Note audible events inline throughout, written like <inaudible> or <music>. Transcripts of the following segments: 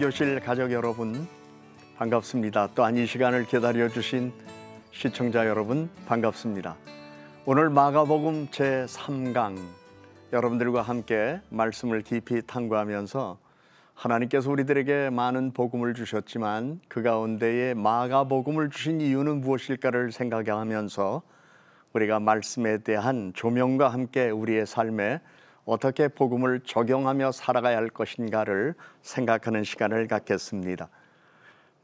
성교실 가족 여러분 반갑습니다. 또한 이 시간을 기다려 주신 시청자 여러분 반갑습니다. 오늘 마가복음 제3강 여러분들과 함께 말씀을 깊이 탐구하면서 하나님께서 우리들에게 많은 복음을 주셨지만 그 가운데에 마가복음을 주신 이유는 무엇일까를 생각하면서 우리가 말씀에 대한 조명과 함께 우리의 삶에 어떻게 복음을 적용하며 살아가야 할 것인가를 생각하는 시간을 갖겠습니다.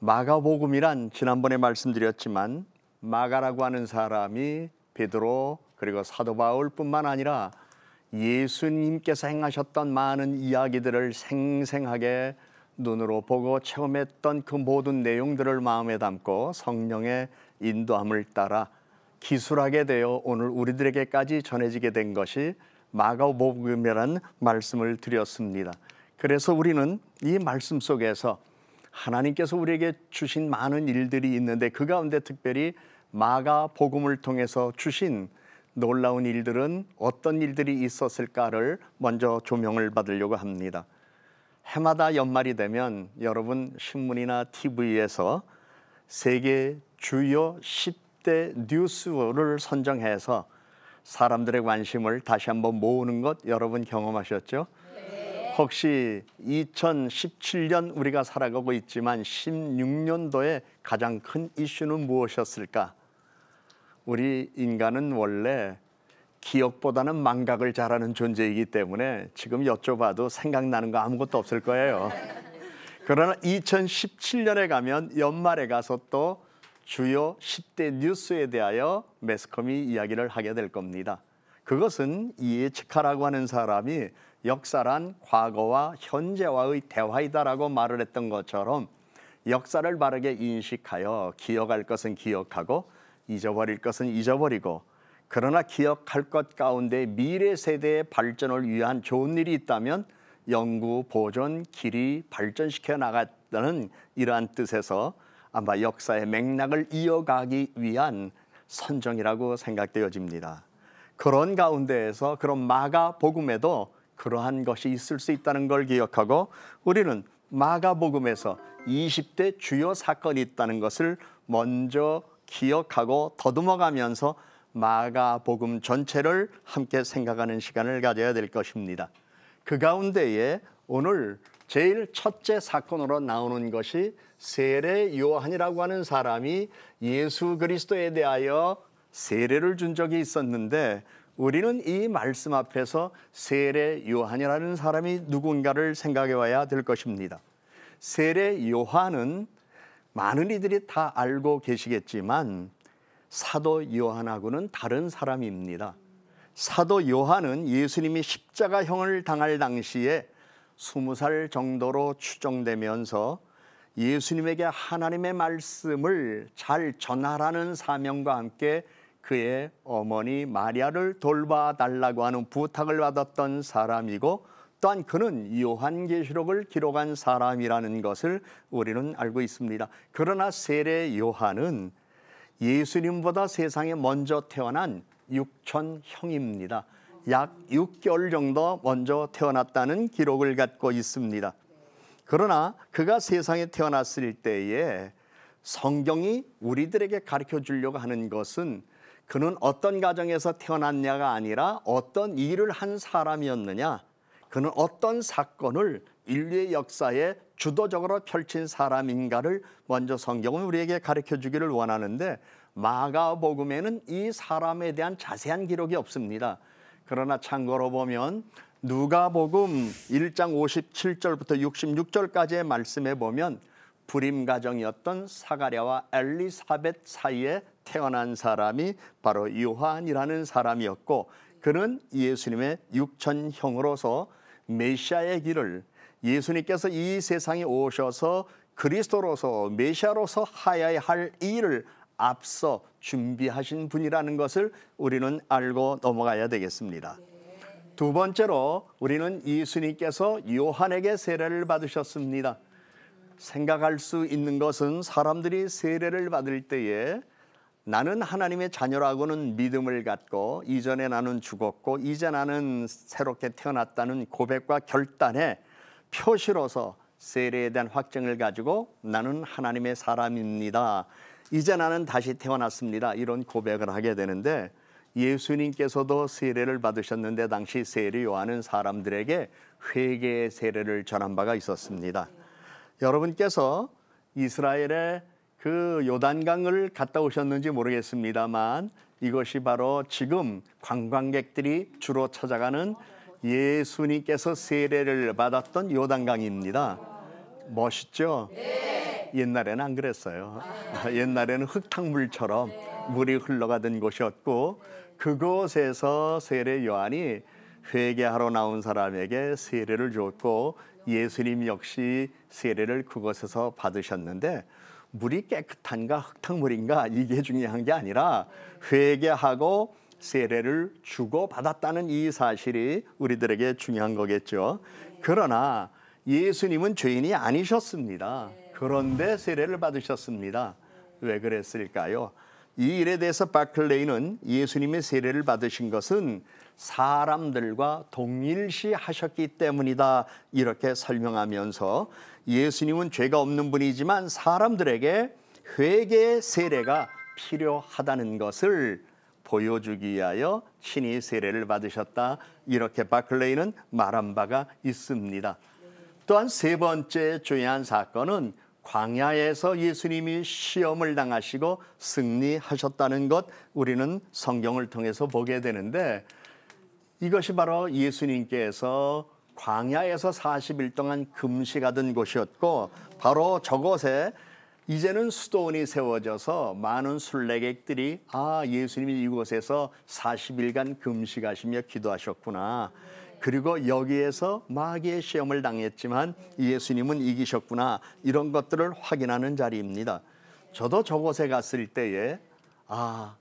마가복음이란 지난번에 말씀드렸지만 마가라고 하는 사람이 베드로 그리고 사도 바울뿐만 아니라 예수님께서 행하셨던 많은 이야기들을 생생하게 눈으로 보고 체험했던 그 모든 내용들을 마음에 담고 성령의 인도함을 따라 기술하게 되어 오늘 우리들에게까지 전해지게 된 것이 마가복음이라는 말씀을 드렸습니다. 그래서 우리는 이 말씀 속에서 하나님께서 우리에게 주신 많은 일들이 있는데 그 가운데 특별히 마가복음을 통해서 주신 놀라운 일들은 어떤 일들이 있었을까를 먼저 조명을 받으려고 합니다. 해마다 연말이 되면 여러분 신문이나 TV에서 세계 주요 10대 뉴스를 선정해서 사람들의 관심을 다시 한번 모으는 것 여러분 경험하셨죠? 네. 혹시 2017년 우리가 살아가고 있지만 16년도에 가장 큰 이슈는 무엇이었을까? 우리 인간은 원래 기억보다는 망각을 잘하는 존재이기 때문에 지금 여쭤봐도 생각나는 거 아무것도 없을 거예요. <laughs> 그러나 2017년에 가면 연말에 가서 또 주요 10대 뉴스에 대하여 매스컴이 이야기를 하게 될 겁니다. 그것은 이에치카라고 하는 사람이 역사란 과거와 현재와의 대화이다라고 말을 했던 것처럼 역사를 바르게 인식하여 기억할 것은 기억하고 잊어버릴 것은 잊어버리고 그러나 기억할 것 가운데 미래 세대의 발전을 위한 좋은 일이 있다면 연구, 보존, 길이 발전시켜 나갔다는 이러한 뜻에서 아마 역사의 맥락을 이어가기 위한 선정이라고 생각되어집니다. 그런 가운데에서 그런 마가복음에도 그러한 것이 있을 수 있다는 걸 기억하고 우리는 마가복음에서 20대 주요 사건이 있다는 것을 먼저 기억하고 더듬어가면서 마가복음 전체를 함께 생각하는 시간을 가져야 될 것입니다. 그 가운데에 오늘 제일 첫째 사건으로 나오는 것이 세례 요한이라고 하는 사람이 예수 그리스도에 대하여 세례를 준 적이 있었는데 우리는 이 말씀 앞에서 세례 요한이라는 사람이 누군가를 생각해 와야 될 것입니다. 세례 요한은 많은 이들이 다 알고 계시겠지만 사도 요한하고는 다른 사람입니다. 사도 요한은 예수님이 십자가형을 당할 당시에 20살 정도로 추정되면서 예수님에게 하나님의 말씀을 잘 전하라는 사명과 함께 그의 어머니 마리아를 돌봐달라고 하는 부탁을 받았던 사람이고 또한 그는 요한계시록을 기록한 사람이라는 것을 우리는 알고 있습니다. 그러나 세례 요한은 예수님보다 세상에 먼저 태어난 육천형입니다. 약 6개월 정도 먼저 태어났다는 기록을 갖고 있습니다. 그러나 그가 세상에 태어났을 때에 성경이 우리들에게 가르쳐 주려고 하는 것은 그는 어떤 가정에서 태어났냐가 아니라 어떤 일을 한 사람이었느냐, 그는 어떤 사건을 인류의 역사에 주도적으로 펼친 사람인가를 먼저 성경은 우리에게 가르쳐 주기를 원하는데 마가복음에는 이 사람에 대한 자세한 기록이 없습니다. 그러나 참고로 보면 누가복음 1장 57절부터 66절까지의 말씀에 보면 불임 가정이었던 사가랴와 엘리사벳 사이에 태어난 사람이 바로 요한이라는 사람이었고 그는 예수님의 육천형으로서 메시아의 길을 예수님께서 이 세상에 오셔서 그리스도로서 메시아로서 하여야 할 일을 앞서 준비하신 분이라는 것을 우리는 알고 넘어가야 되겠습니다. 두 번째로 우리는 예수님께서 요한에게 세례를 받으셨습니다. 생각할 수 있는 것은 사람들이 세례를 받을 때에 나는 하나님의 자녀라고는 믿음을 갖고 이전에 나는 죽었고 이제 나는 새롭게 태어났다는 고백과 결단에 표시로서 세례에 대한 확증을 가지고 나는 하나님의 사람입니다. 이제 나는 다시 태어났습니다. 이런 고백을 하게 되는데 예수님께서도 세례를 받으셨는데 당시 세례 요한은 사람들에게 회개의 세례를 전한 바가 있었습니다. 여러분께서 이스라엘의 그 요단강을 갔다 오셨는지 모르겠습니다만 이것이 바로 지금 관광객들이 주로 찾아가는 예수님께서 세례를 받았던 요단강입니다. 멋있죠? 네. 옛날에는 안 그랬어요. 아. 옛날에는 흙탕물처럼 물이 흘러가던 곳이었고 그곳에서 세례 요한이 회개하러 나온 사람에게 세례를 줬고 예수님 역시 세례를 그곳에서 받으셨는데 물이 깨끗한가 흙탕물인가 이게 중요한 게 아니라 회개하고 세례를 주고 받았다는 이 사실이 우리들에게 중요한 거겠죠. 그러나 예수님은 죄인이 아니셨습니다. 네. 그런데 세례를 받으셨습니다. 왜 그랬을까요? 이 일에 대해서 바클레이는 예수님의 세례를 받으신 것은 사람들과 동일시 하셨기 때문이다 이렇게 설명하면서 예수님은 죄가 없는 분이지만 사람들에게 회개의 세례가 필요하다는 것을 보여주기 위하여 신이 세례를 받으셨다 이렇게 바클레이는 말한 바가 있습니다. 또한 세 번째 중요한 사건은 광야에서 예수님이 시험을 당하시고 승리하셨다는 것 우리는 성경을 통해서 보게 되는데 이것이 바로 예수님께서 광야에서 40일 동안 금식하던 곳이었고 바로 저곳에 이제는 수도원이 세워져서 많은 순례객들이 아 예수님이 이곳에서 40일간 금식하시며 기도하셨구나 그리고 여기에서 마귀의 시험을 당했지만 예수님은 이기셨구나 이런 것들을 확인하는 자리입니다. 저도 저곳에 갔을 때에 아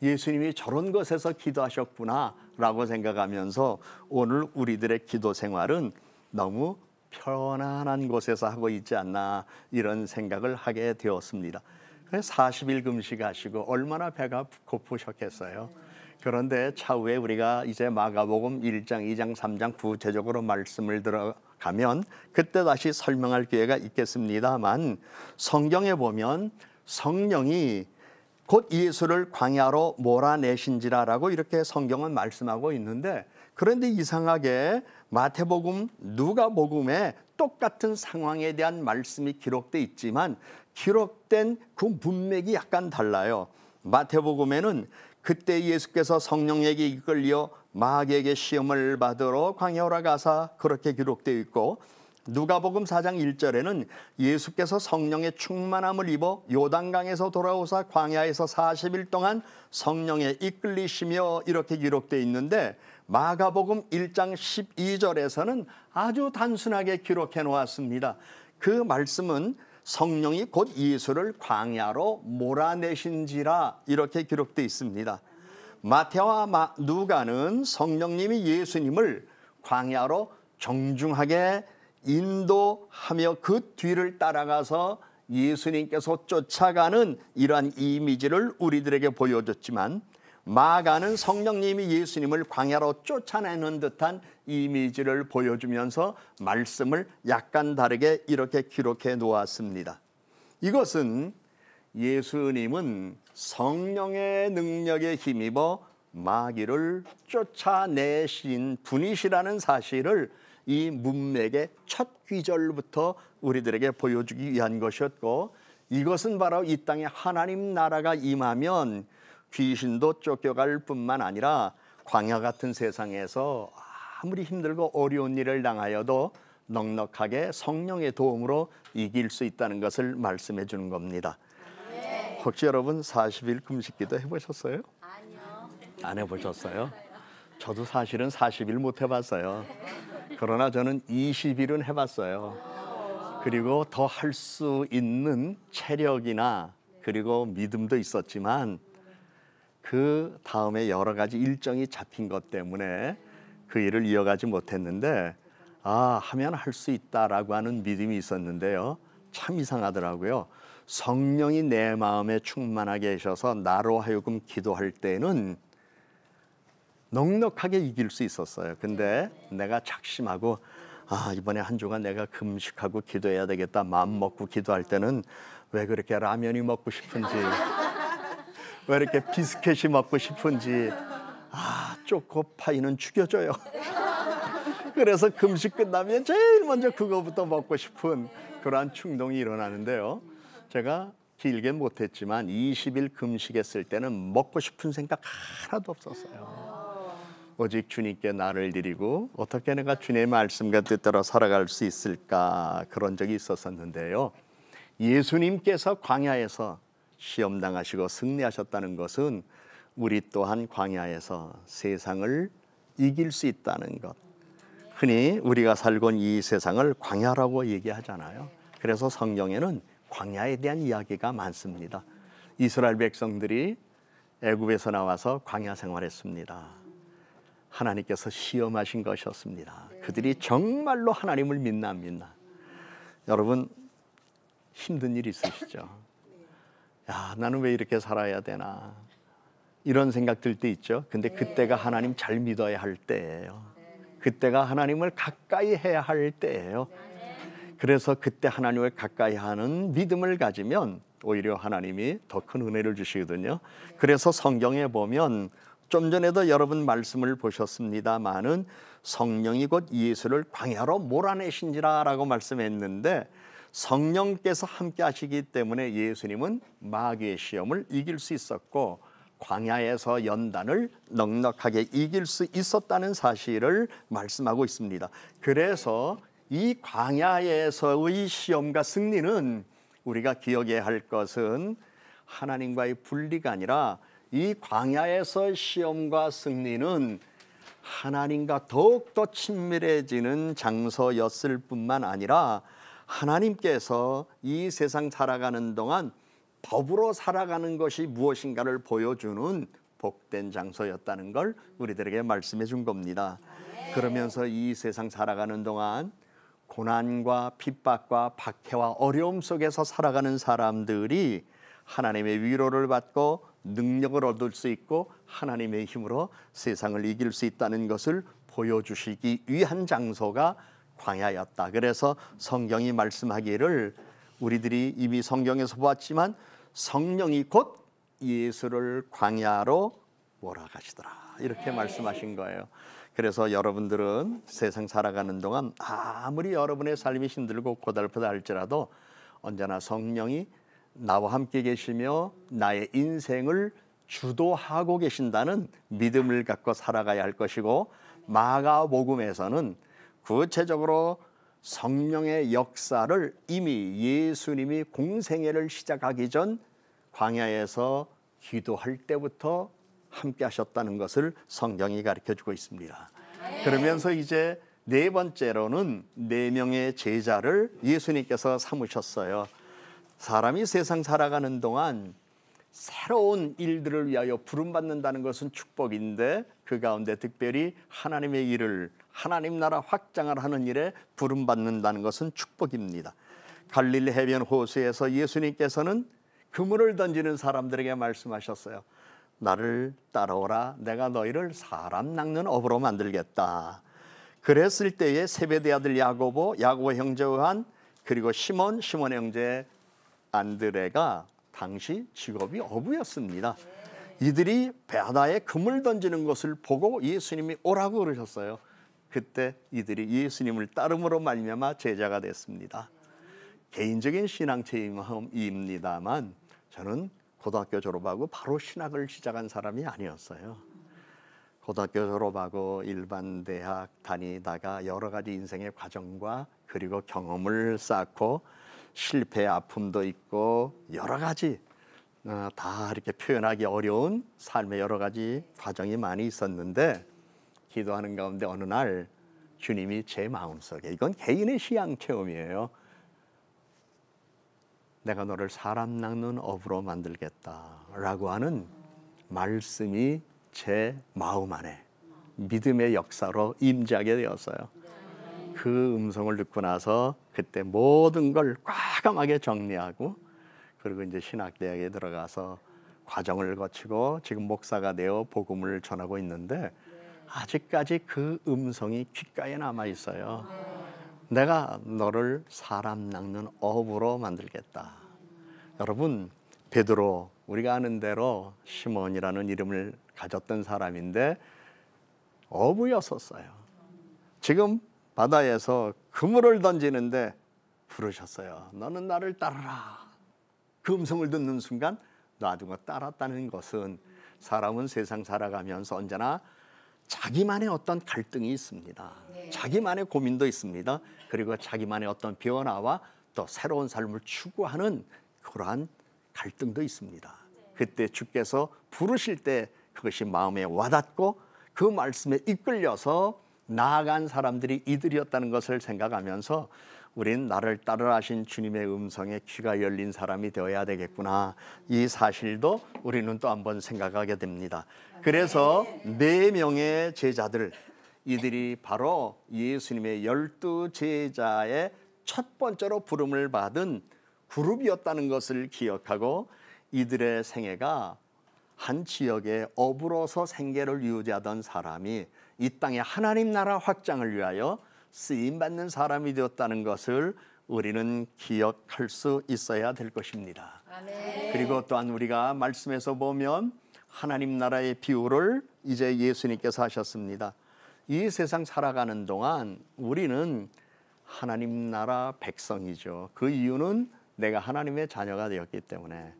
예수님이 저런 것에서 기도하셨구나라고 생각하면서 오늘 우리들의 기도 생활은 너무 편안한 곳에서 하고 있지 않나 이런 생각을 하게 되었습니다. 40일 금식하시고 얼마나 배가 고프셨겠어요. 그런데 차후에 우리가 이제 마가복음 1장, 2장, 3장 구체적으로 말씀을 들어가면 그때 다시 설명할 기회가 있겠습니다만 성경에 보면 성령이 곧 예수를 광야로 몰아내신지라라고 이렇게 성경은 말씀하고 있는데 그런데 이상하게 마태복음, 누가복음에 똑같은 상황에 대한 말씀이 기록돼 있지만 기록된 그 문맥이 약간 달라요. 마태복음에는 그때 예수께서 성령에게 이끌려 마귀에게 시험을 받으러 광야로 가사 그렇게 기록되어 있고 누가복음 4장 1절에는 예수께서 성령의 충만함을 입어 요단강에서 돌아오사 광야에서 40일 동안 성령에 이끌리시며 이렇게 기록되어 있는데 마가복음 1장 12절에서는 아주 단순하게 기록해 놓았습니다. 그 말씀은 성령이 곧 예수를 광야로 몰아내신지라 이렇게 기록되어 있습니다. 마태와 마, 누가는 성령님이 예수님을 광야로 정중하게 인도하며 그 뒤를 따라가서 예수님께서 쫓아가는 이러한 이미지를 우리들에게 보여줬지만 마가는 성령님이 예수님을 광야로 쫓아내는 듯한 이미지를 보여주면서 말씀을 약간 다르게 이렇게 기록해 놓았습니다. 이것은 예수님은 성령의 능력에 힘입어 마귀를 쫓아내신 분이시라는 사실을 이 문맥의 첫 귀절부터 우리들에게 보여주기 위한 것이었고 이것은 바로 이 땅에 하나님 나라가 임하면 귀신도 쫓겨갈 뿐만 아니라 광야 같은 세상에서 아무리 힘들고 어려운 일을 당하여도 넉넉하게 성령의 도움으로 이길 수 있다는 것을 말씀해 주는 겁니다. 혹시 여러분 40일 금식기도 해보셨어요? 아니요. 안 해보셨어요? 저도 사실은 40일 못 해봤어요. 그러나 저는 20일은 해봤어요. 그리고 더 할 수 있는 체력이나 그리고 믿음도 있었지만 그 다음에 여러 가지 일정이 잡힌 것 때문에 그 일을 이어가지 못했는데 아 하면 할 수 있다라고 하는 믿음이 있었는데요. 참 이상하더라고요. 성령이 내 마음에 충만하게 하셔서 나로 하여금 기도할 때는 넉넉하게 이길 수 있었어요. 근데 내가 작심하고 아, 이번에 한 주간 내가 금식하고 기도해야 되겠다. 마음 먹고 기도할 때는 왜 그렇게 라면이 먹고 싶은지, 왜 이렇게 비스켓이 먹고 싶은지, 아, 초코파이는 죽여줘요. 그래서 금식 끝나면 제일 먼저 그거부터 먹고 싶은 그러한 충동이 일어나는데요. 제가 길게 못했지만 20일 금식했을 때는 먹고 싶은 생각 하나도 없었어요. 오직 주님께 나를 드리고 어떻게 내가 주님의 말씀과 뜻대로 살아갈 수 있을까 그런 적이 있었었는데요. 예수님께서 광야에서 시험당하시고 승리하셨다는 것은 우리 또한 광야에서 세상을 이길 수 있다는 것. 흔히 우리가 살고 이 세상을 광야라고 얘기하잖아요. 그래서 성경에는 광야에 대한 이야기가 많습니다. 이스라엘 백성들이 애굽에서 나와서 광야 생활했습니다. 하나님께서 시험하신 것이었습니다. 네. 그들이 정말로 하나님을 믿나 안 믿나. 여러분 힘든 일 있으시죠? 네. 야, 나는 왜 이렇게 살아야 되나? 이런 생각 들 때 있죠. 근데 네. 그때가 하나님 잘 믿어야 할 때예요. 그때가 하나님을 가까이 해야 할 때예요. 그래서 그때 하나님을 가까이 하는 믿음을 가지면 오히려 하나님이 더 큰 은혜를 주시거든요. 그래서 성경에 보면 좀 전에도 여러분 말씀을 보셨습니다만은 성령이 곧 예수를 광야로 몰아내신지라라고 말씀했는데 성령께서 함께 하시기 때문에 예수님은 마귀의 시험을 이길 수 있었고 광야에서 연단을 넉넉하게 이길 수 있었다는 사실을 말씀하고 있습니다. 그래서 이 광야에서의 시험과 승리는 우리가 기억해야 할 것은 하나님과의 분리가 아니라 이 광야에서 시험과 승리는 하나님과 더욱더 친밀해지는 장소였을 뿐만 아니라 하나님께서 이 세상 살아가는 동안 법으로 살아가는 것이 무엇인가를 보여주는 복된 장소였다는 걸 우리들에게 말씀해 준 겁니다. 그러면서 이 세상 살아가는 동안 고난과 핍박과 박해와 어려움 속에서 살아가는 사람들이 하나님의 위로를 받고 능력을 얻을 수 있고 하나님의 힘으로 세상을 이길 수 있다는 것을 보여주시기 위한 장소가 광야였다. 그래서 성경이 말씀하기를 우리들이 이미 성경에서 보았지만 성령이 곧 예수를 광야로 몰아가시더라. 이렇게 말씀하신 거예요. 그래서 여러분들은 세상 살아가는 동안 아무리 여러분의 삶이 힘들고 고달프다 할지라도 언제나 성령이 나와 함께 계시며 나의 인생을 주도하고 계신다는 믿음을 갖고 살아가야 할 것이고 마가복음에서는 구체적으로 성령의 역사를 이미 예수님이 공생애를 시작하기 전 광야에서 기도할 때부터 함께 하셨다는 것을 성경이 가르쳐 주고 있습니다. 그러면서 이제 네 번째로는 네 명의 제자를 예수님께서 삼으셨어요. 사람이 세상 살아가는 동안 새로운 일들을 위하여 부름받는다는 것은 축복인데 그 가운데 특별히 하나님의 일을 하나님 나라 확장을 하는 일에 부름받는다는 것은 축복입니다. 갈릴리 해변 호수에서 예수님께서는 그물을 던지는 사람들에게 말씀하셨어요. 나를 따라오라 내가 너희를 사람 낚는 업으로 만들겠다 그랬을 때에 세베대 아들 야고보 야고보 형제 요한 그리고 시몬 시몬 형제 안드레가 당시 직업이 어부였습니다 이들이 바다에 금을 던지는 것을 보고 예수님이 오라고 그러셨어요 그때 이들이 예수님을 따름으로 말미암아 제자가 됐습니다 개인적인 신앙 체험입니다만 저는 고등학교 졸업하고 바로 신학을 시작한 사람이 아니었어요. 고등학교 졸업하고 일반 대학 다니다가 여러 가지 인생의 과정과 그리고 경험을 쌓고 실패 아픔도 있고 여러 가지 어, 다 이렇게 표현하기 어려운 삶의 여러 가지 과정이 많이 있었는데 기도하는 가운데 어느 날 주님이 제 마음속에 이건 개인의 시향 체험이에요. 내가 너를 사람 낚는 업으로 만들겠다라고 하는 말씀이 제 마음 안에 믿음의 역사로 임재하게 되었어요. 그 음성을 듣고 나서 그때 모든 걸 과감하게 정리하고 그리고 이제 신학대학에 들어가서 과정을 거치고 지금 목사가 되어 복음을 전하고 있는데 아직까지 그 음성이 귓가에 남아 있어요. 내가 너를 사람 낚는 어부로 만들겠다. 여러분 베드로 우리가 아는 대로 시몬이라는 이름을 가졌던 사람인데 어부였었어요. 지금 바다에서 그물을 던지는데 부르셨어요. 너는 나를 따르라. 그 음성을 듣는 순간 나중에 뭐 따랐다는 것은 사람은 세상 살아가면서 언제나 자기만의 어떤 갈등이 있습니다. 네. 자기만의 고민도 있습니다. 그리고 자기만의 어떤 변화와 또 새로운 삶을 추구하는 그러한 갈등도 있습니다. 네. 그때 주께서 부르실 때 그것이 마음에 와닿고 그 말씀에 이끌려서 나아간 사람들이 이들이었다는 것을 생각하면서 우린 나를 따르라 하신 주님의 음성에 귀가 열린 사람이 되어야 되겠구나. 이 사실도 우리는 또 한번 생각하게 됩니다. 그래서 네 명의 제자들 이들이 바로 예수님의 열두 제자의 첫 번째로 부름을 받은 그룹이었다는 것을 기억하고 이들의 생애가 한 지역에 어부로서 생계를 유지하던 사람이 이 땅의 하나님 나라 확장을 위하여 쓰임 받는 사람이 되었다는 것을 우리는 기억할 수 있어야 될 것입니다. 아멘. 그리고 또한 우리가 말씀에서 보면 하나님 나라의 비유를 이제 예수님께서 하셨습니다. 이 세상 살아가는 동안 우리는 하나님 나라 백성이죠. 그 이유는 내가 하나님의 자녀가 되었기 때문에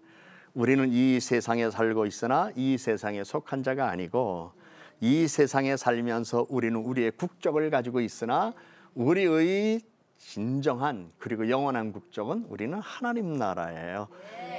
우리는 이 세상에 살고 있으나 이 세상에 속한 자가 아니고 이 세상에 살면서 우리는 우리의 국적을 가지고 있으나 우리의 진정한 그리고 영원한 국적은 우리는 하나님 나라예요.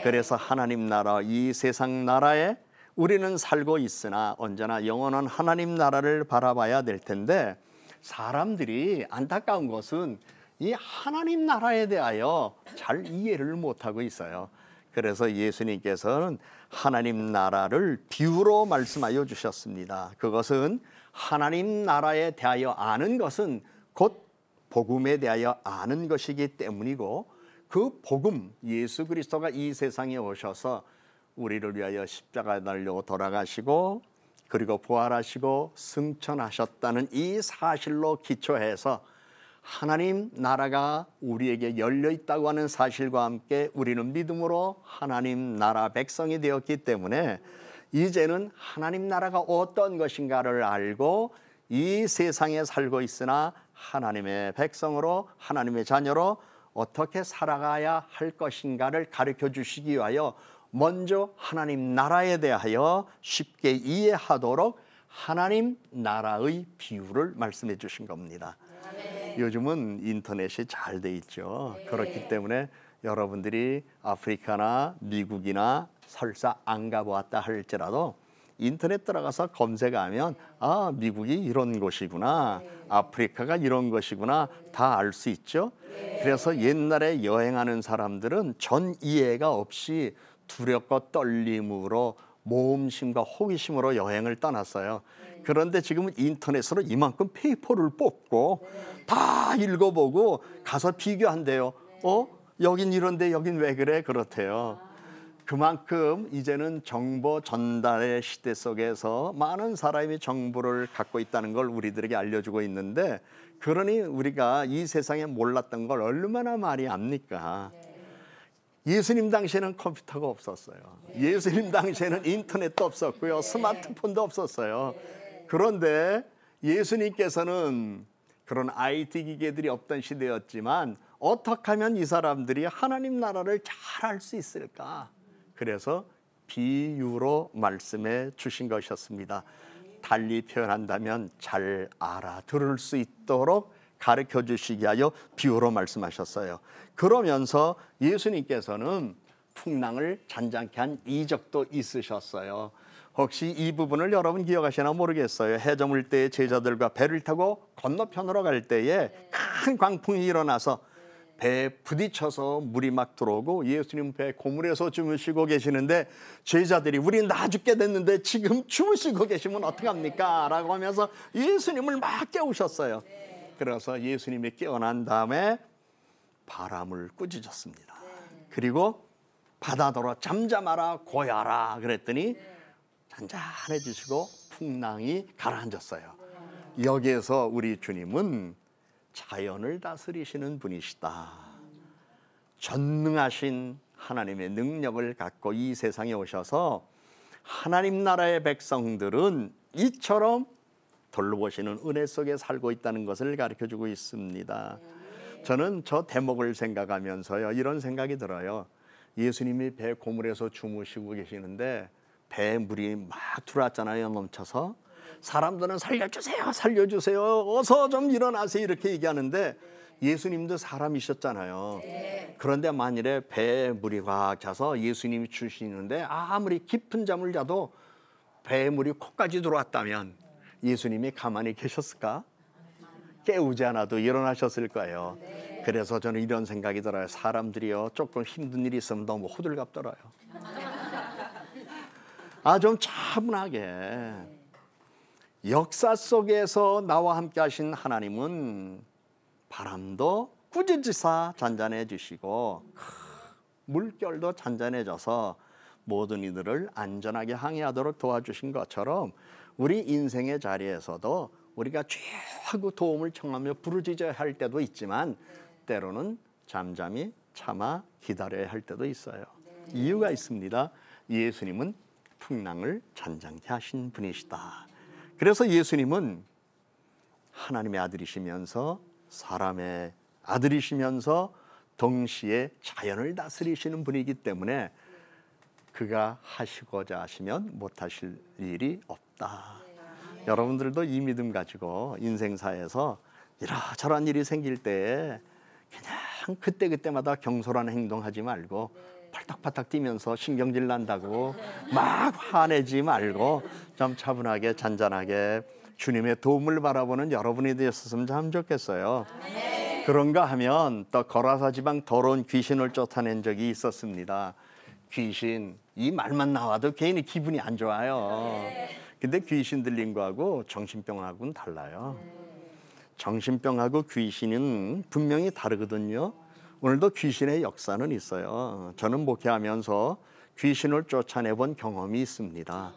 그래서 하나님 나라 이 세상 나라에 우리는 살고 있으나 언제나 영원한 하나님 나라를 바라봐야 될 텐데 사람들이 안타까운 것은 이 하나님 나라에 대하여 잘 이해를 못하고 있어요. 그래서 예수님께서는 하나님 나라를 비유로 말씀하여 주셨습니다. 그것은 하나님 나라에 대하여 아는 것은 곧 복음에 대하여 아는 것이기 때문이고 그 복음 예수 그리스도가 이 세상에 오셔서 우리를 위하여 십자가 달려 돌아가시고 그리고 부활하시고 승천하셨다는 이 사실로 기초해서 하나님 나라가 우리에게 열려 있다고 하는 사실과 함께 우리는 믿음으로 하나님 나라 백성이 되었기 때문에 이제는 하나님 나라가 어떤 것인가를 알고 이 세상에 살고 있으나 하나님의 백성으로 하나님의 자녀로 어떻게 살아가야 할 것인가를 가르쳐 주시기 위하여 먼저 하나님 나라에 대하여 쉽게 이해하도록 하나님 나라의 비유를 말씀해 주신 겁니다. 요즘은 인터넷이 잘 돼 있죠. 네. 그렇기 때문에 여러분들이 아프리카나 미국이나 설사 안 가보았다 할지라도 인터넷 들어가서 검색하면 아 미국이 이런 곳이구나 네. 아프리카가 이런 것이구나 다 알 수 있죠 네. 그래서 옛날에 여행하는 사람들은 전 이해가 없이 두렵고 떨림으로 모험심과 호기심으로 여행을 떠났어요 그런데 지금은 인터넷으로 이만큼 페이퍼를 뽑고 다 읽어보고 가서 비교한대요. 어? 여긴 이런데 여긴 왜 그래? 그렇대요. 그만큼 이제는 정보 전달의 시대 속에서 많은 사람이 정보를 갖고 있다는 걸 우리들에게 알려주고 있는데 그러니 우리가 이 세상에 몰랐던 걸 얼마나 많이 압니까? 예수님 당시에는 컴퓨터가 없었어요. 예수님 당시에는 인터넷도 없었고요. 스마트폰도 없었어요. 그런데 예수님께서는 그런 IT 기계들이 없던 시대였지만 어떻게 하면 이 사람들이 하나님 나라를 잘 알 수 있을까? 그래서 비유로 말씀해 주신 것이었습니다. 달리 표현한다면 잘 알아들을 수 있도록 가르쳐 주시기 하여 비유로 말씀하셨어요. 그러면서 예수님께서는 풍랑을 잔잔케 한 이적도 있으셨어요. 혹시 이 부분을 여러분 기억하시나 모르겠어요. 해저물 때 제자들과 배를 타고 건너편으로 갈 때에 네. 큰 광풍이 일어나서 네. 배에 부딪혀서 물이 막 들어오고 예수님 배 고물에서 주무시고 계시는데 제자들이 우리 나 죽게 됐는데 지금 주무시고 계시면 어떡합니까? 네. 라고 하면서 예수님을 막 깨우셨어요. 그래서 예수님이 깨어난 다음에 바람을 꾸짖었습니다. 그리고 바다더러 잠잠하라 고야라 그랬더니 잔잔해지시고 풍랑이 가라앉았어요. 여기에서 우리 주님은 자연을 다스리시는 분이시다. 전능하신 하나님의 능력을 갖고 이 세상에 오셔서 하나님 나라의 백성들은 이처럼 돌보시는 은혜 속에 살고 있다는 것을 가르쳐 주고 있습니다. 저는 저 대목을 생각하면서요. 이런 생각이 들어요. 예수님이 배 고물에서 주무시고 계시는데 배에 물이 막 들어왔잖아요. 넘쳐서. 사람들은 살려주세요. 살려주세요. 어서 좀 일어나세요. 이렇게 얘기하는데 예수님도 사람이셨잖아요. 그런데 만일에 배에 물이 꽉 차서 예수님이 주시는데 아무리 깊은 잠을 자도 배에 물이 코까지 들어왔다면 예수님이 가만히 계셨을까? 깨우지 않아도 일어나셨을 거예요. 그래서 저는 이런 생각이 들어요. 사람들이요, 조금 힘든 일이 있으면 너무 호들갑 떨어요. 아, 좀 차분하게. 역사 속에서 나와 함께 하신 하나님은 바람도 꾸짖으사 잔잔해 주시고 물결도 잔잔해져서 모든 이들을 안전하게 항해하도록 도와주신 것처럼 우리 인생의 자리에서도 우리가 죄하고 도움을 청하며 부르짖어야 할 때도 있지만 때로는 잠잠히 참아 기다려야 할 때도 있어요. 네. 이유가 있습니다. 예수님은 풍랑을 잔잔케 하신 분이시다. 그래서 예수님은 하나님의 아들이시면서 사람의 아들이시면서 동시에 자연을 다스리시는 분이기 때문에 그가 하시고자 하시면 못하실 일이 없다. 여러분들도 이 믿음 가지고 인생사에서 이러저런 일이 생길 때 그냥 그때그때마다 경솔한 행동하지 말고 팔딱팔딱 뛰면서 신경질 난다고 막 화내지 말고 좀 차분하게 잔잔하게 주님의 도움을 바라보는 여러분이 되었으면 참 좋겠어요. 그런가 하면 또 거라사 지방 더러운 귀신을 쫓아낸 적이 있었습니다. 귀신 이 말만 나와도 괜히 기분이 안 좋아요. 근데 귀신 들린 거하고 정신병하고는 달라요. 정신병하고 귀신은 분명히 다르거든요. 오늘도 귀신의 역사는 있어요. 저는 목회하면서 귀신을 쫓아내본 경험이 있습니다.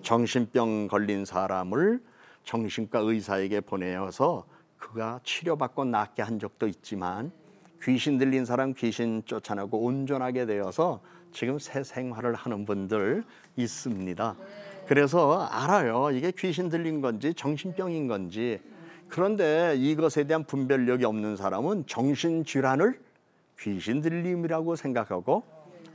정신병 걸린 사람을 정신과 의사에게 보내어서 그가 치료받고 낫게 한 적도 있지만 귀신 들린 사람 귀신 쫓아내고 온전하게 되어서 지금 새 생활을 하는 분들 있습니다. 그래서 알아요. 이게 귀신 들린 건지 정신병인 건지. 그런데 이것에 대한 분별력이 없는 사람은 정신 질환을 귀신 들림이라고 생각하고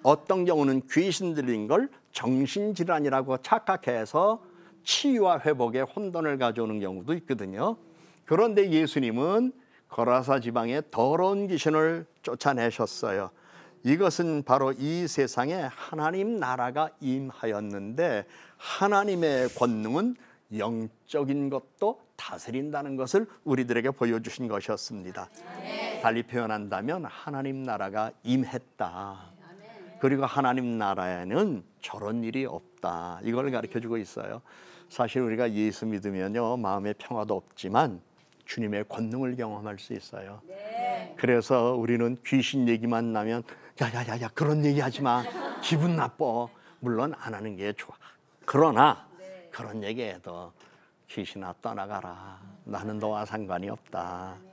어떤 경우는 귀신 들린 걸 정신질환이라고 착각해서 치유와 회복에 혼돈을 가져오는 경우도 있거든요. 그런데 예수님은 거라사 지방의 더러운 귀신을 쫓아내셨어요. 이것은 바로 이 세상에 하나님 나라가 임하였는데 하나님의 권능은 영적인 것도 다스린다는 것을 우리들에게 보여주신 것이었습니다. 네. 달리 표현한다면 하나님 나라가 임했다. 그리고 하나님 나라에는 저런 일이 없다. 이걸 가르쳐 주고 있어요. 사실 우리가 예수 믿으면요, 마음의 평화도 없지만 주님의 권능을 경험할 수 있어요. 네. 그래서 우리는 귀신 얘기만 나면 야야야야 그런 얘기 하지 마. 기분 나빠. 물론 안 하는 게 좋아. 그러나 네. 그런 얘기해도 귀신아 떠나가라. 나는 너와 상관이 없다. 네.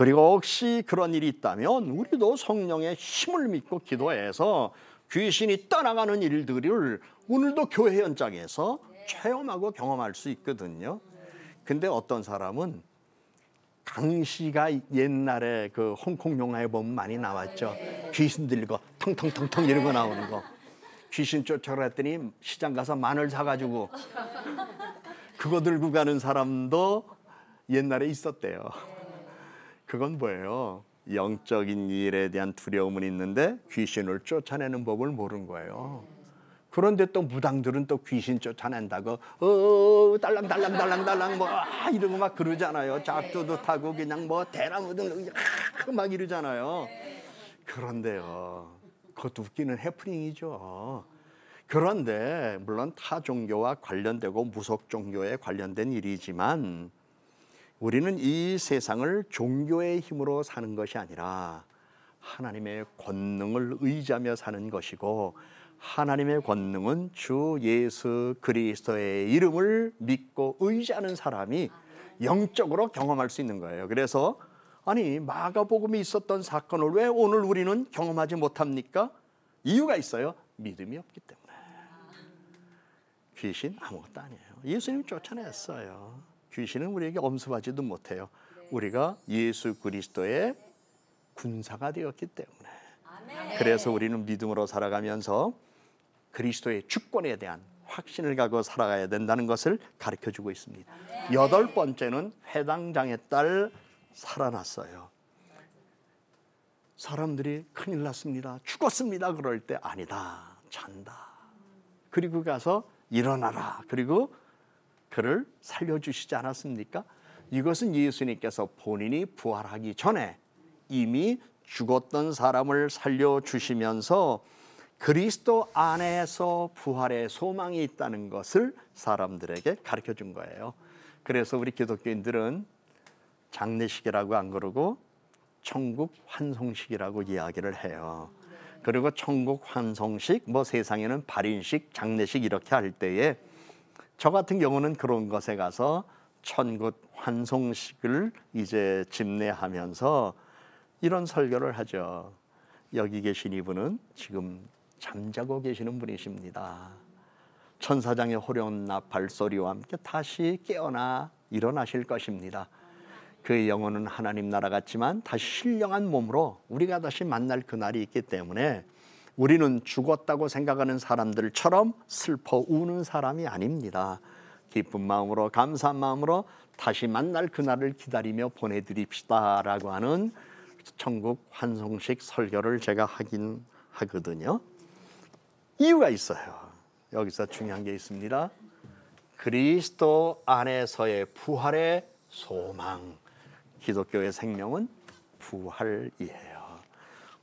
그리고 혹시 그런 일이 있다면 우리도 성령의 힘을 믿고 기도해서 귀신이 떠나가는 일들을 오늘도 교회 현장에서 체험하고 경험할 수 있거든요. 근데 어떤 사람은 강시가 옛날에 그 홍콩 영화에 보면 많이 나왔죠. 귀신 들고 텅텅텅텅 이러고 나오는 거. 귀신 쫓아라 했더니 시장 가서 마늘 사가지고 그거 들고 가는 사람도 옛날에 있었대요. 그건 뭐예요? 영적인 일에 대한 두려움은 있는데 귀신을 쫓아내는 법을 모르는 거예요. 그런데 또 무당들은 또 귀신 쫓아낸다고 어 달랑달랑 어, 어, 달랑달랑 뭐 아, 이러고 막 그러잖아요. 잡두도 타고 그냥 뭐 대나무든 막 이러잖아요. 그런데요. 그것도 웃기는 해프닝이죠. 그런데 물론 타 종교와 관련되고 무속 종교에 관련된 일이지만 우리는 이 세상을 종교의 힘으로 사는 것이 아니라 하나님의 권능을 의지하며 사는 것이고 하나님의 권능은 주 예수 그리스도의 이름을 믿고 의지하는 사람이 영적으로 경험할 수 있는 거예요. 그래서 아니 마가복음이 있었던 사건을 왜 오늘 우리는 경험하지 못합니까? 이유가 있어요. 믿음이 없기 때문에. 귀신 아무것도 아니에요. 예수님 쫓아냈어요. 귀신은 우리에게 엄습하지도 못해요. 네. 우리가 예수 그리스도의 군사가 되었기 때문에. 아멘. 그래서 우리는 믿음으로 살아가면서 그리스도의 주권에 대한 확신을 가고 살아가야 된다는 것을 가르쳐 주고 있습니다. 아멘. 여덟 번째는 회당장의 딸 살아났어요. 사람들이 큰일 났습니다. 죽었습니다. 그럴 때 아니다. 잔다. 그리고 가서 일어나라. 그리고 그를 살려주시지 않았습니까? 이것은 예수님께서 본인이 부활하기 전에 이미 죽었던 사람을 살려주시면서 그리스도 안에서 부활의 소망이 있다는 것을 사람들에게 가르쳐 준 거예요. 그래서 우리 기독교인들은 장례식이라고 안 그러고 천국 환송식이라고 이야기를 해요. 그리고 천국 환송식, 뭐 세상에는 발인식, 장례식 이렇게 할 때에 저 같은 경우는 그런 것에 가서 천국 환송식을 이제 집례하면서 이런 설교를 하죠. 여기 계신 이분은 지금 잠자고 계시는 분이십니다. 천사장의 호련나 발소리와 함께 다시 깨어나 일어나실 것입니다. 그의 영혼은 하나님 나라 같지만 다시 신령한 몸으로 우리가 다시 만날 그날이 있기 때문에 우리는 죽었다고 생각하는 사람들처럼 슬퍼 우는 사람이 아닙니다. 기쁜 마음으로 감사한 마음으로 다시 만날 그날을 기다리며 보내드립시다라고 하는 천국 환송식 설교를 제가 하긴 하거든요. 이유가 있어요. 여기서 중요한 게 있습니다. 그리스도 안에서의 부활의 소망. 기독교의 생명은 부활이에요.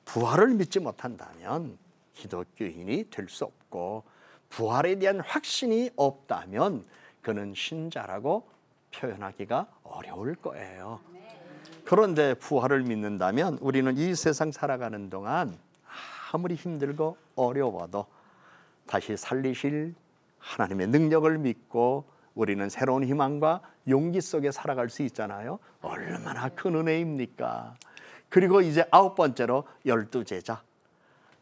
부활을 믿지 못한다면 기독교인이 될 수 없고 부활에 대한 확신이 없다면 그는 신자라고 표현하기가 어려울 거예요. 그런데 부활을 믿는다면 우리는 이 세상 살아가는 동안 아무리 힘들고 어려워도 다시 살리실 하나님의 능력을 믿고 우리는 새로운 희망과 용기 속에 살아갈 수 있잖아요. 얼마나 큰 은혜입니까? 그리고 이제 아홉 번째로 열두 제자.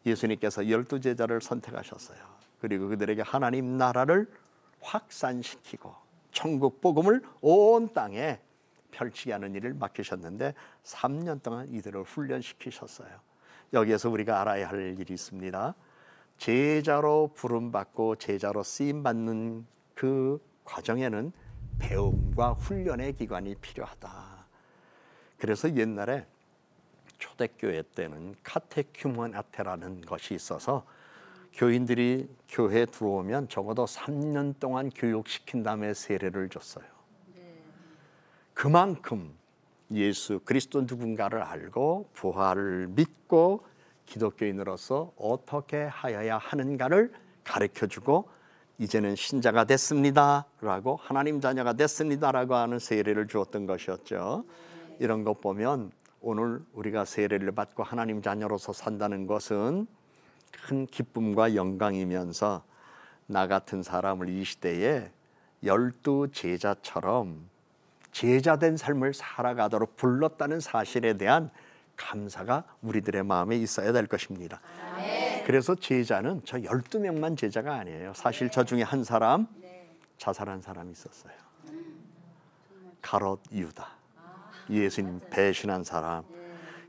예수님께서 열두 제자를 선택하셨어요. 그리고 그들에게 하나님 나라를 확산시키고 천국 복음을 온 땅에 펼치게 하는 일을 맡기셨는데 3년 동안 이들을 훈련시키셨어요. 여기에서 우리가 알아야 할 일이 있습니다. 제자로 부름받고 제자로 쓰임받는 그 과정에는 배움과 훈련의 기관이 필요하다. 그래서 옛날에 초대교회 때는 카테큐먼아테라는 것이 있어서 교인들이 교회에 들어오면 적어도 3년 동안 교육시킨 다음에 세례를 줬어요. 그만큼 예수 그리스도 누군가를 알고 부활을 믿고 기독교인으로서 어떻게 하여야 하는가를 가르쳐 주고 이제는 신자가 됐습니다라고 하나님 자녀가 됐습니다라고 하는 세례를 주었던 것이었죠. 이런 것 보면 오늘 우리가 세례를 받고 하나님 자녀로서 산다는 것은 큰 기쁨과 영광이면서 나 같은 사람을 이 시대에 열두 제자처럼 제자된 삶을 살아가도록 불렀다는 사실에 대한 감사가 우리들의 마음에 있어야 될 것입니다. 그래서 제자는 저 열두 명만 제자가 아니에요. 사실 저 중에 한 사람 자살한 사람이 있었어요. 가롯 유다. 예수님 배신한 사람.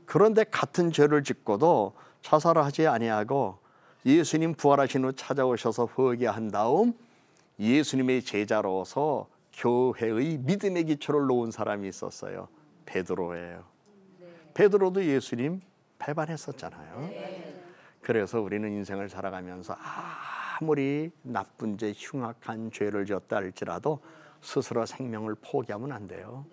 그런데 같은 죄를 짓고도 자살하지 아니하고 예수님 부활하신 후 찾아오셔서 회개한 다음 예수님의 제자로서 교회의 믿음의 기초를 놓은 사람이 있었어요. 베드로예요. 베드로도 예수님 배반했었잖아요. 그래서 우리는 인생을 살아가면서 아무리 나쁜 죄, 흉악한 죄를 지었다 할지라도 스스로 생명을 포기하면 안 돼요.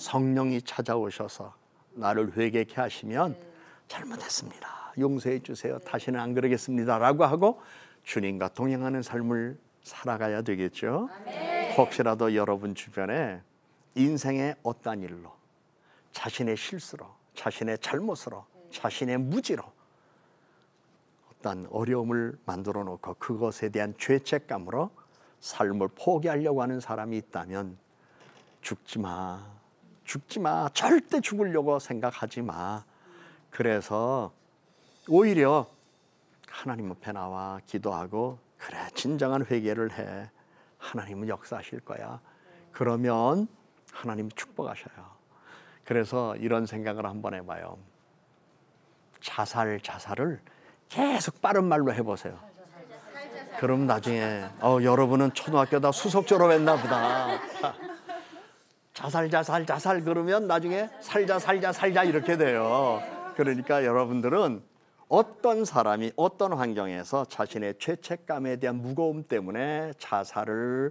성령이 찾아오셔서 나를 회개케 하시면 음. 잘못했습니다. 용서해 주세요. 다시는 안 그러겠습니다라고 하고 주님과 동행하는 삶을 살아가야 되겠죠. 혹시라도 여러분 주변에 인생의 어떤 일로 자신의 실수로 자신의 잘못으로 음. 자신의 무지로 어떤 어려움을 만들어 놓고 그것에 대한 죄책감으로 삶을 포기하려고 하는 사람이 있다면 죽지 마. 죽지 마. 절대 죽으려고 생각하지 마. 그래서 오히려 하나님 앞에 나와 기도하고 그래 진정한 회개를 해. 하나님은 역사하실 거야. 그러면 하나님이 축복하셔요. 그래서 이런 생각을 한번 해봐요. 자살 자살을 계속 빠른 말로 해보세요. 그럼 나중에 어, 여러분은 초등학교 다 수석 졸업했나 보다. 자살 자살 자살 그러면 나중에 살자 살자 살자 이렇게 돼요. 그러니까 여러분들은 어떤 사람이 어떤 환경에서 자신의 죄책감에 대한 무거움 때문에 자살을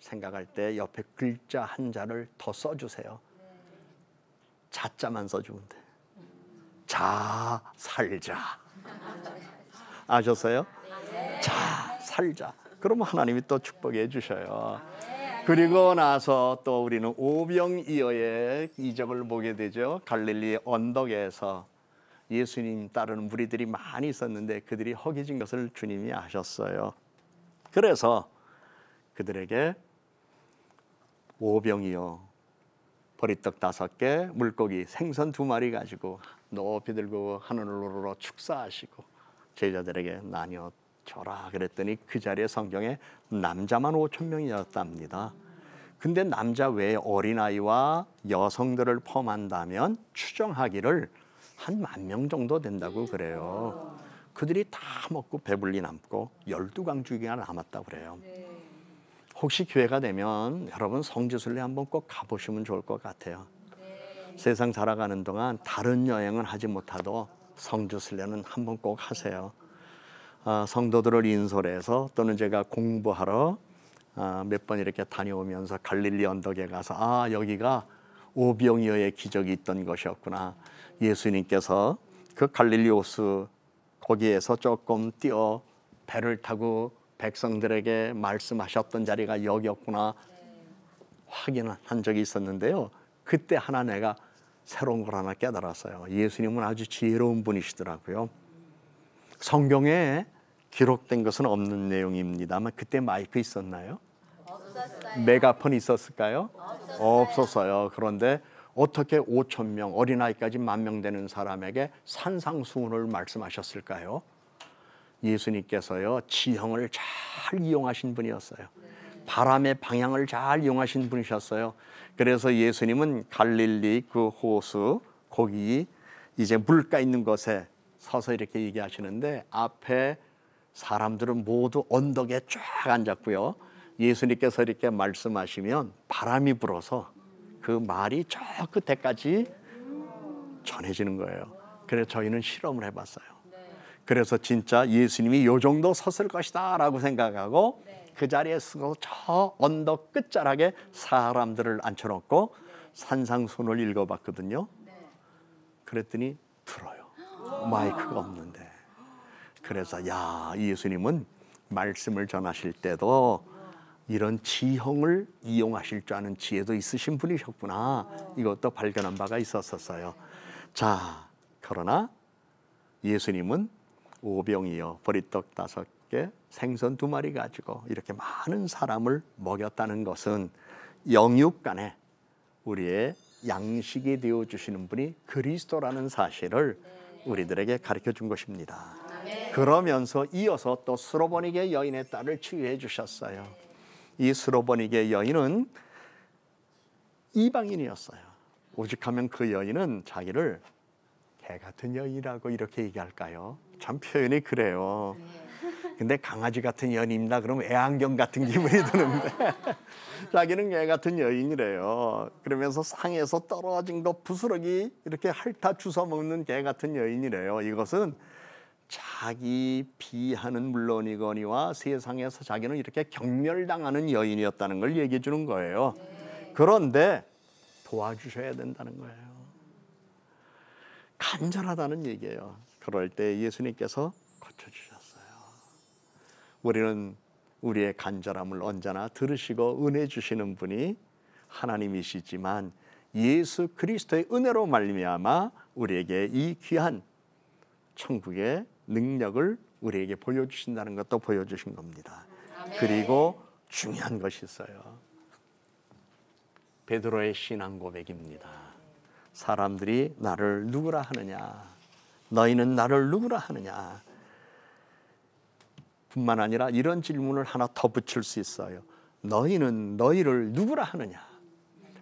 생각할 때 옆에 글자 한 자를 더 써주세요. 자자만 써주면 돼. 자 살자. 아셨어요? 자 살자. 그러면 하나님이 또 축복해 주셔요. 그리고 나서 또 우리는 오병이어의 이적을 보게 되죠. 갈릴리 언덕에서 예수님 따르는 무리들이 많이 있었는데 그들이 허기진 것을 주님이 아셨어요. 그래서 그들에게 오병이요 버리떡 다섯 개, 물고기, 생선 두 마리 가지고 높이 들고 하늘을 오르러 축사하시고 제자들에게 나뉘었 저라 그랬더니 그 자리에 성경에 남자만 5천 명이었답니다. 근데 남자 외에 어린아이와 여성들을 포함한다면 추정하기를 한 만 명 정도 된다고 그래요. 그들이 다 먹고 배불리 남고 열두 강 주기가 남았다 그래요. 네. 혹시 기회가 되면 여러분 성지순례 한번 꼭 가보시면 좋을 것 같아요. 네. 세상 살아가는 동안 다른 여행은 하지 못하도 성주순례는 한번 꼭 하세요. 아, 성도들을 인솔해서 또는 제가 공부하러 아, 몇번 이렇게 다녀오면서 갈릴리 언덕에 가서 아 여기가 오병이어의 기적이 있던 것이었구나 예수님께서 그 갈릴리 호수 거기에서 조금 뛰어 배를 타고 백성들에게 말씀하셨던 자리가 여기였구나 확인한 적이 있었는데요. 그때 하나 내가 새로운 걸 하나 깨달았어요. 예수님은 아주 지혜로운 분이시더라고요. 성경에 기록된 것은 없는 내용입니다만 그때 마이크 있었나요? 없었어요. 메가폰 있었을까요? 없었어요. 없었어요. 그런데 어떻게 5천 명 어린아이까지 만 명 되는 사람에게 산상수훈을 말씀하셨을까요? 예수님께서요 지형을 잘 이용하신 분이었어요. 바람의 방향을 잘 이용하신 분이셨어요. 그래서 예수님은 갈릴리 그 호수 거기 이제 물가 있는 곳에 서서 이렇게 얘기하시는데 앞에 사람들은 모두 언덕에 쫙 앉았고요. 예수님께서 이렇게 말씀하시면 바람이 불어서 그 말이 저 끝에까지 전해지는 거예요. 그래서 저희는 실험을 해봤어요. 그래서 진짜 예수님이 요 정도 섰을 것이다 라고 생각하고 그 자리에 서고 저 언덕 끝자락에 사람들을 앉혀놓고 산상손을 읽어봤거든요. 그랬더니 들어요. 마이크가 없는데. 그래서 야, 예수님은 말씀을 전하실 때도 이런 지형을 이용하실 줄 아는 지혜도 있으신 분이셨구나. 이것도 발견한 바가 있었었어요. 자, 그러나 예수님은 오병이어 보리떡 다섯 개, 생선 두 마리 가지고 이렇게 많은 사람을 먹였다는 것은 영육간에 우리의 양식이 되어 주시는 분이 그리스도라는 사실을 네. 우리들에게 가르쳐 준 것입니다. 그러면서 이어서 또 수로보니게 여인의 딸을 치유해 주셨어요. 이 수로보니게 여인은 이방인이었어요. 오직하면 그 여인은 자기를 개 같은 여인이라고 이렇게 얘기할까요? 참 표현이 그래요. 네. 근데 강아지 같은 연인이다 그러면 애완견 같은 기분이 <laughs> 드는데 자기는 애 같은 여인이래요. 그러면서 상에서 떨어진 것 부스러기 이렇게 핥아 주워 먹는 개 같은 여인이래요. 이것은 자기 비하는 물론이거니와 세상에서 자기는 이렇게 경멸당하는 여인이었다는 걸 얘기해 주는 거예요. 그런데 도와주셔야 된다는 거예요. 간절하다는 얘기예요. 그럴 때 예수님께서 고쳐주셔. 우리는 우리의 간절함을 언제나 들으시고 은혜 주시는 분이 하나님이시지만 예수 그리스도의 은혜로 말미암아 우리에게 이 귀한 천국의 능력을 우리에게 보여주신다는 것도 보여주신 겁니다. 그리고 중요한 것이 있어요. 베드로의 신앙 고백입니다. 사람들이 나를 누구라 하느냐? 너희는 나를 누구라 하느냐? 뿐만 아니라 이런 질문을 하나 더 붙일 수 있어요. 너희는 너희를 누구라 하느냐?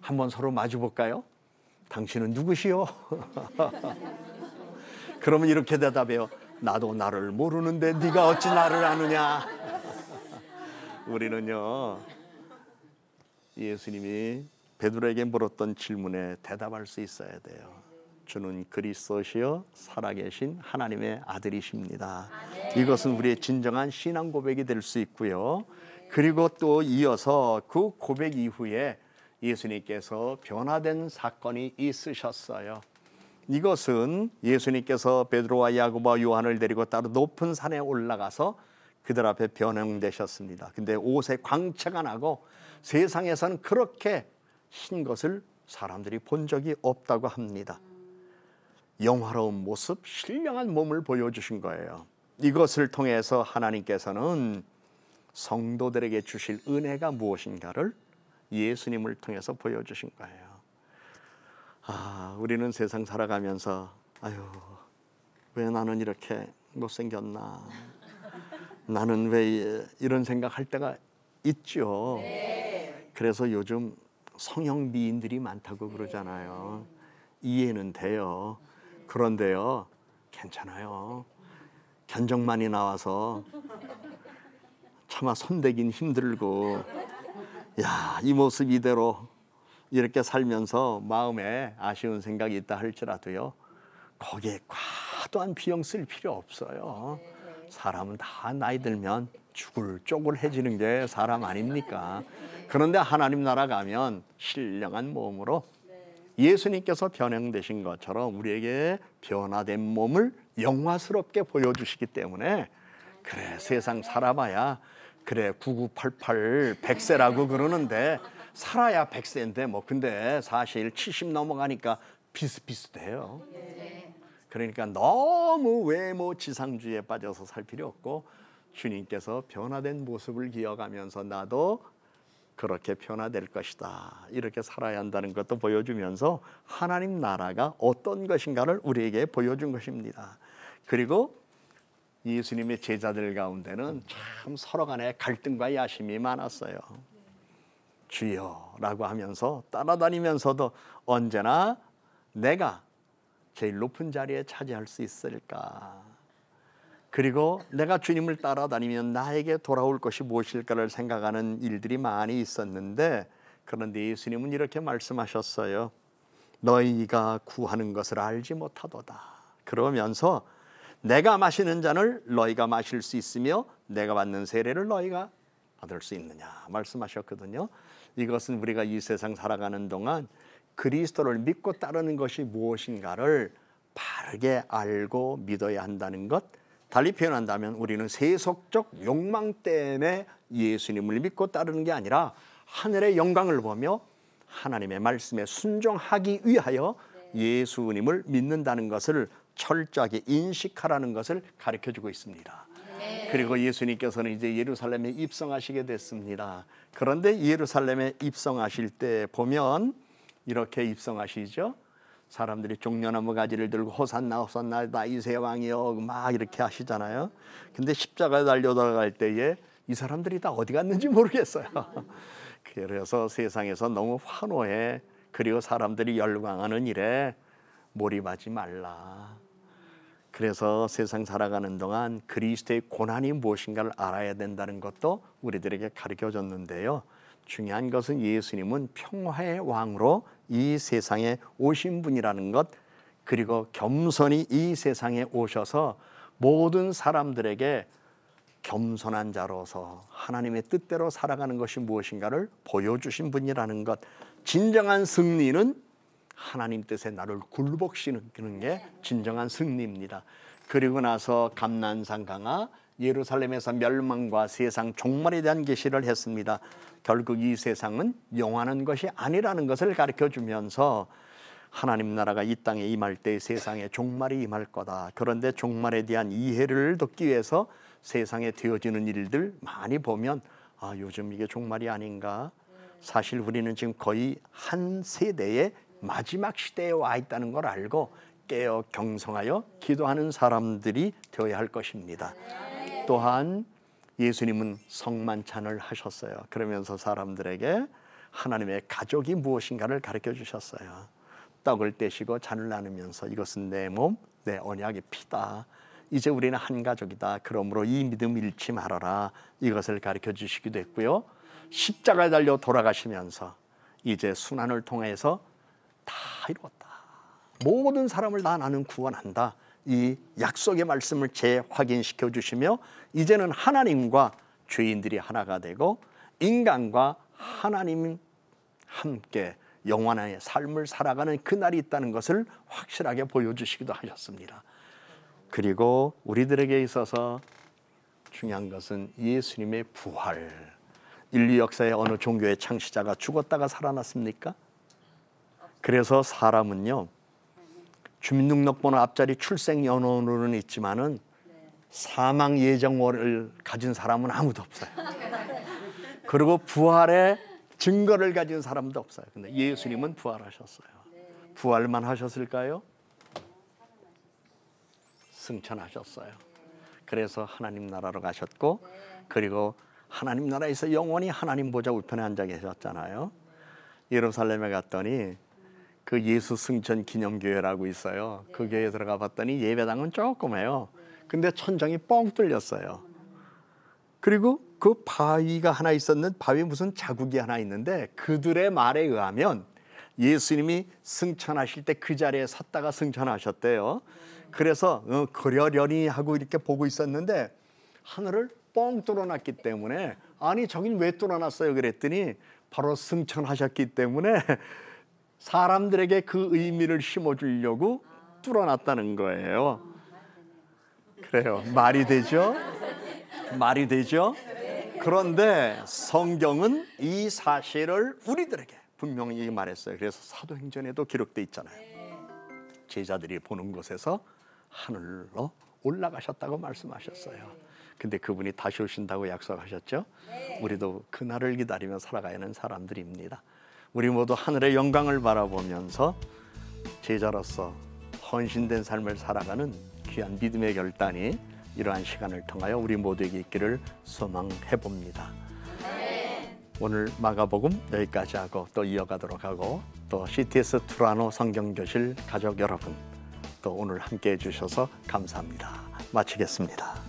한번 서로 마주 볼까요? 당신은 누구시요? <laughs> 그러면 이렇게 대답해요. 나도 나를 모르는데 네가 어찌 나를 아느냐? <laughs> 우리는요. 예수님이 베드로에게 물었던 질문에 대답할 수 있어야 돼요. 주는 그리스도시여 살아계신 하나님의 아들이십니다. 아멘. 이것은 우리의 진정한 신앙 고백이 될 수 있고요. 그리고 또 이어서 그 고백 이후에 예수님께서 변화된 사건이 있으셨어요. 이것은 예수님께서 베드로와 야고보 요한을 데리고 따로 높은 산에 올라가서 그들 앞에 변형되셨습니다. 근데 옷에 광채가 나고 세상에서는 그렇게 신 것을 사람들이 본 적이 없다고 합니다. 영화로운 모습, 신령한 몸을 보여주신 거예요. 이것을 통해서 하나님께서는 성도들에게 주실 은혜가 무엇인가를 예수님을 통해서 보여주신 거예요. 아, 우리는 세상 살아가면서 아유, 왜 나는 이렇게 못생겼나? 나는 왜 이런 생각할 때가 있죠. 그래서 요즘 성형 미인들이 많다고 그러잖아요. 이해는 돼요. 그런데요, 괜찮아요. 견적만이 나와서 차마 손대긴 힘들고, 야, 이 모습 이대로 이렇게 살면서 마음에 아쉬운 생각이 있다 할지라도요, 거기에 과도한 비용 쓸 필요 없어요. 사람은 다 나이 들면 죽을 쪽을 해지는게 사람 아닙니까? 그런데 하나님 나라 가면 신령한 몸으로 예수님께서 변형되신 것처럼 우리에게 변화된 몸을 영화스럽게 보여주시기 때문에 그래 세상 살아봐야 그래 9988 100세라고 그러는데 살아야 100세인데 뭐 근데 사실 70 넘어가니까 비슷비슷해요. 그러니까 너무 외모 지상주의에 빠져서 살 필요 없고 주님께서 변화된 모습을 기억하면서 나도 그렇게 변화될 것이다. 이렇게 살아야 한다는 것도 보여주면서 하나님 나라가 어떤 것인가를 우리에게 보여준 것입니다. 그리고 예수님의 제자들 가운데는 참 서로 간에 갈등과 야심이 많았어요. 주여 라고 하면서 따라다니면서도 언제나 내가 제일 높은 자리에 차지할 수 있을까 그리고 내가 주님을 따라다니면 나에게 돌아올 것이 무엇일까를 생각하는 일들이 많이 있었는데 그런데 예수님은 이렇게 말씀하셨어요. 너희가 구하는 것을 알지 못하도다. 그러면서 내가 마시는 잔을 너희가 마실 수 있으며 내가 받는 세례를 너희가 받을 수 있느냐 말씀하셨거든요. 이것은 우리가 이 세상 살아가는 동안 그리스도를 믿고 따르는 것이 무엇인가를 바르게 알고 믿어야 한다는 것 달리 표현한다면 우리는 세속적 욕망 때문에 예수님을 믿고 따르는 게 아니라 하늘의 영광을 보며 하나님의 말씀에 순종하기 위하여 네. 예수님을 믿는다는 것을 철저하게 인식하라는 것을 가르쳐 주고 있습니다. 네. 그리고 예수님께서는 이제 예루살렘에 입성하시게 됐습니다. 그런데 예루살렘에 입성하실 때 보면 이렇게 입성하시죠. 사람들이 종려나무 가지를 들고 호산나 호산나 다이세 왕이여 막 이렇게 하시잖아요. 근데 십자가에 달려 들어갈 때에 이 사람들이 다 어디 갔는지 모르겠어요. <laughs> 그래서 세상에서 너무 환호해 그리고 사람들이 열광하는 일에 몰입하지 말라. 그래서 세상 살아가는 동안 그리스도의 고난이 무엇인가를 알아야 된다는 것도 우리들에게 가르쳐 줬는데요. 중요한 것은 예수님은 평화의 왕으로 이 세상에 오신 분이라는 것 그리고 겸손히 이 세상에 오셔서 모든 사람들에게 겸손한 자로서 하나님의 뜻대로 살아가는 것이 무엇인가를 보여주신 분이라는 것 진정한 승리는 하나님 뜻에 나를 굴복시키는 게 진정한 승리입니다 그리고 나서 감난산 강하 예루살렘에서 멸망과 세상 종말에 대한 계시를 했습니다. 결국 이 세상은 영원한 것이 아니라는 것을 가르쳐 주면서 하나님 나라가 이 땅에 임할 때 세상에 종말이 임할 거다. 그런데 종말에 대한 이해를 돕기 위해서 세상에 되어지는 일들 많이 보면 아, 요즘 이게 종말이 아닌가. 사실 우리는 지금 거의 한 세대의 마지막 시대에 와 있다는 걸 알고 깨어 경성하여 기도하는 사람들이 되어야 할 것입니다. 또한 예수님은 성만찬을 하셨어요. 그러면서 사람들에게 하나님의 가족이 무엇인가를 가르쳐 주셨어요. 떡을 떼시고 잔을 나누면서 이것은 내 몸, 내 언약의 피다. 이제 우리는 한 가족이다. 그러므로 이 믿음 잃지 말아라. 이것을 가르쳐 주시기도 했고요. 십자가에 달려 돌아가시면서 이제 순환을 통해서 다 이루었다. 모든 사람을 다 나는 구원한다. 이 약속의 말씀을 재확인시켜 주시며 이제는 하나님과 죄인들이 하나가 되고 인간과 하나님 함께 영원한 삶을 살아가는 그날이 있다는 것을 확실하게 보여주시기도 하셨습니다. 그리고 우리들에게 있어서 중요한 것은 예수님의 부활. 인류 역사의 어느 종교의 창시자가 죽었다가 살아났습니까? 그래서 사람은요, 주민등록번호 앞자리 출생 연원으로는 있지만은 사망 예정월을 가진 사람은 아무도 없어요. 그리고 부활의 증거를 가진 사람도 없어요. 근데 예수님은 부활하셨어요. 부활만 하셨을까요? 승천하셨어요. 그래서 하나님 나라로 가셨고 그리고 하나님 나라에서 영원히 하나님 보좌 우편에 앉아 계셨잖아요. 예루살렘에 갔더니 그 예수 승천 기념교회라고 있어요. 네. 그 교회에 들어가 봤더니 예배당은 조그매요. 네. 근데 천장이 뻥 뚫렸어요. 그리고 그 바위가 하나 있었는 바위 무슨 자국이 하나 있는데 그들의 말에 의하면 예수님이 승천하실 때 그 자리에 섰다가 승천하셨대요. 네. 그래서 어, 그려려니 하고 이렇게 보고 있었는데 하늘을 뻥 뚫어놨기 때문에 아니 저긴 왜 뚫어놨어요 그랬더니 바로 승천하셨기 때문에 사람들에게 그 의미를 심어주려고 뚫어놨다는 거예요. 그래요. 말이 되죠? 말이 되죠? 그런데 성경은 이 사실을 우리들에게 분명히 말했어요. 그래서 사도행전에도 기록돼 있잖아요. 제자들이 보는 곳에서 하늘로 올라가셨다고 말씀하셨어요. 근데 그분이 다시 오신다고 약속하셨죠? 우리도 그날을 기다리며 살아가야 하는 사람들입니다. 우리 모두 하늘의 영광을 바라보면서 제자로서 헌신된 삶을 살아가는 귀한 믿음의 결단이 이러한 시간을 통하여 우리 모두에게 있기를 소망해 봅니다. 오늘 마가복음 여기까지 하고 또 이어가도록 하고 또 CTS 투라노 성경교실 가족 여러분 또 오늘 함께 해주셔서 감사합니다. 마치겠습니다.